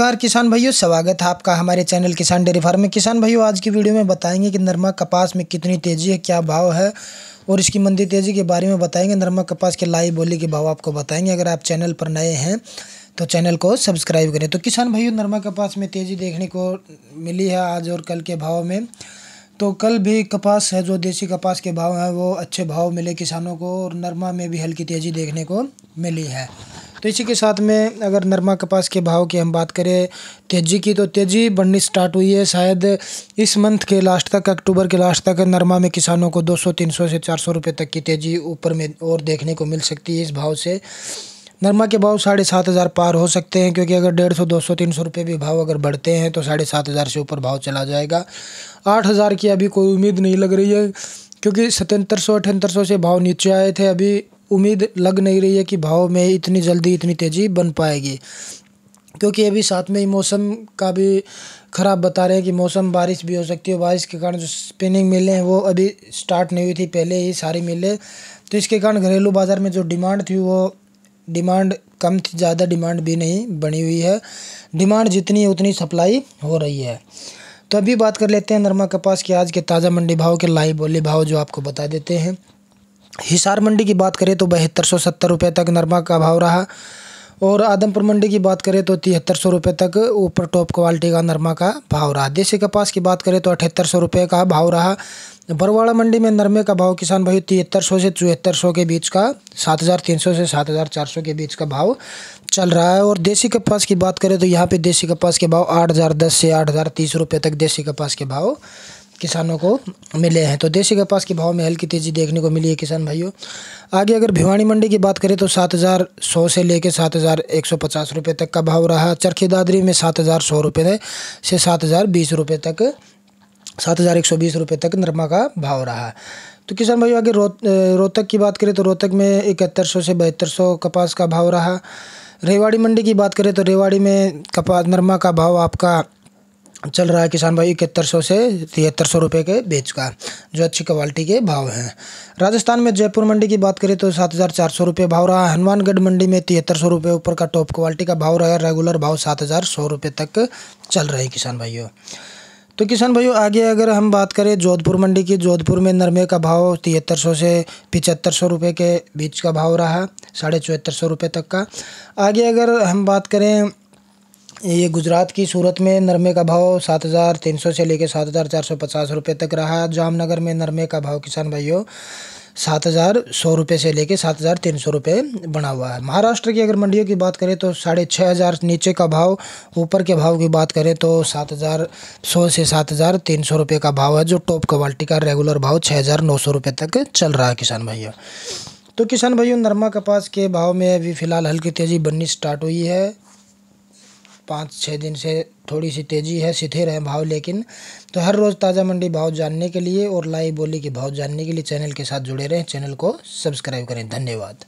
नमस्कार किसान भाइयों स्वागत है आपका हमारे चैनल किसान डेयरी फार्म में किसान भाइयों आज की वीडियो में बताएंगे कि नरमा कपास में कितनी तेज़ी है क्या भाव है और इसकी मंदी तेज़ी के बारे में बताएंगे नरमा कपास के लाई बोली के भाव आपको बताएंगे अगर आप चैनल पर नए हैं तो चैनल को सब्सक्राइब करें तो किसान भाइयों नरमा कपास में तेज़ी देखने को मिली है आज और कल के भाव में तो कल भी कपास है जो देसी कपास के भाव हैं वो अच्छे भाव मिले किसानों को और नरमा में भी हल्की तेज़ी देखने को मिली है तो इसी के साथ में अगर नरमा कपास के भाव की हम बात करें तेजी की तो तेजी बढ़नी स्टार्ट हुई है शायद इस मंथ के लास्ट तक अक्टूबर के लास्ट तक नरमा में किसानों को 200 300 से 400 रुपए तक की तेज़ी ऊपर में और देखने को मिल सकती है इस भाव से नरमा के भाव साढ़े सात हज़ार पार हो सकते हैं क्योंकि अगर डेढ़ सौ दो सौ तीन सौ रुपये भी भाव अगर बढ़ते हैं तो साढ़े सात हज़ार से ऊपर भाव चला जाएगा आठ हज़ार की अभी कोई उम्मीद नहीं लग रही है क्योंकि सतहत्तर सौ अठहत्तर सौ से भाव नीचे आए थे अभी उम्मीद लग नहीं रही है कि भाव में इतनी जल्दी इतनी तेज़ी बन पाएगी क्योंकि अभी साथ में ही मौसम का भी ख़राब बता रहे हैं कि मौसम बारिश भी हो सकती है बारिश के कारण जो स्पिनिंग मिले हैं वो अभी स्टार्ट नहीं हुई थी पहले ही सारी मिले तो इसके कारण घरेलू बाज़ार में जो डिमांड थी वो डिमांड कम थी ज़्यादा डिमांड भी नहीं बनी हुई है डिमांड जितनी है उतनी सप्लाई हो रही है तो अभी बात कर लेते हैं नरमा कपास के आज के ताज़ा मंडी भाव के लाइव बोली भाव जो आपको बता देते हैं हिसार मंडी की बात करें तो बहत्तर सौ सत्तर रुपये तक नरमा का भाव रहा और आदमपुर मंडी की बात करें तो तिहत्तर सौ रुपये तक ऊपर टॉप क्वालिटी का नरमा का भाव रहा देसी कपास की बात करें तो अठहत्तर सौ रुपये का भाव रहा बरवाड़ा मंडी में नरमे का भाव किसान भाई तिहत्तर सौ से चौहत्तर सौ के बीच का सात हज़ार तीन सौ से सात हज़ार चार सौ के बीच का भाव चल रहा है और देसी कपास की बात करें तो यहाँ पे देसी कपास के भाव आठ हज़ार दस से आठ हज़ार तीस रुपये तक देसी कपास के भाव किसानों को मिले हैं तो देसी कपास के भाव में हल्की तेज़ी देखने को मिली है किसान भाइयों आगे अगर भिवानी मंडी की बात करें तो सात हज़ार सौ से लेकर सात हज़ार एक सौ पचास रुपये तक का भाव रहा चरखी दादरी में सात हज़ार सौ रुपये से सात हज़ार बीस रुपये तक सात हज़ार एक सौ बीस रुपये तक नरमा का भाव रहा तो किसान भाइयों आगे रोहतक की बात करें तो रोहतक में इकहत्तर सौ से बहत्तर सौ कपास का भाव रहा रेवाड़ी मंडी की बात करें तो रेवाड़ी में कपास नरमा का भाव आपका चल रहा है किसान भाई इकहत्तर सौ से तिहत्तर सौ रुपये के बेच का जो अच्छी क्वालिटी के भाव हैं राजस्थान में जयपुर मंडी की बात करें तो सात हज़ार चार सौ रुपये भाव रहा हनुमानगढ़ मंडी में तिहत्तर सौ रुपये ऊपर का टॉप क्वालिटी का भाव रहा रेगुलर भाव सात हज़ार सौ रुपये तक चल रहे हैं किसान भाइयों तो किसान भाइयों आगे अगर हम बात करें जोधपुर मंडी की जोधपुर में नरमे का भाव तिहत्तर सौ से पिचहत्तर सौ रुपये के बीच का भाव रहा साढ़े चौहत्तर सौ रुपये तक का आगे अगर हम बात करें ये गुजरात की सूरत में नरमे का भाव सात हज़ार तीन सौ से लेकर सात हज़ार चार सौ पचास रुपये तक रहा जामनगर में नरमे का भाव किसान भाइयों सात हज़ार सौ रुपये से लेकर सात हज़ार तीन सौ रुपये बना हुआ है महाराष्ट्र की अगर मंडियों की बात करें तो साढ़े छः हज़ार नीचे का भाव ऊपर के भाव की बात करें तो सात हज़ार सौ से सात हज़ार तीन सौ रुपये का भाव है जो टॉप क्वालिटी का रेगुलर भाव छः हज़ार नौ सौ रुपये तक चल रहा है किसान भाइयों तो किसान भाइयों नरमा कपास के भाव में अभी फ़िलहाल हल्की तेज़ी बननी स्टार्ट हुई है पाँच छः दिन से थोड़ी सी तेज़ी है स्थिर है भाव लेकिन तो हर रोज़ ताज़ा मंडी भाव जानने के लिए और लाइव बोली के भाव जानने के लिए चैनल के साथ जुड़े रहें चैनल को सब्सक्राइब करें धन्यवाद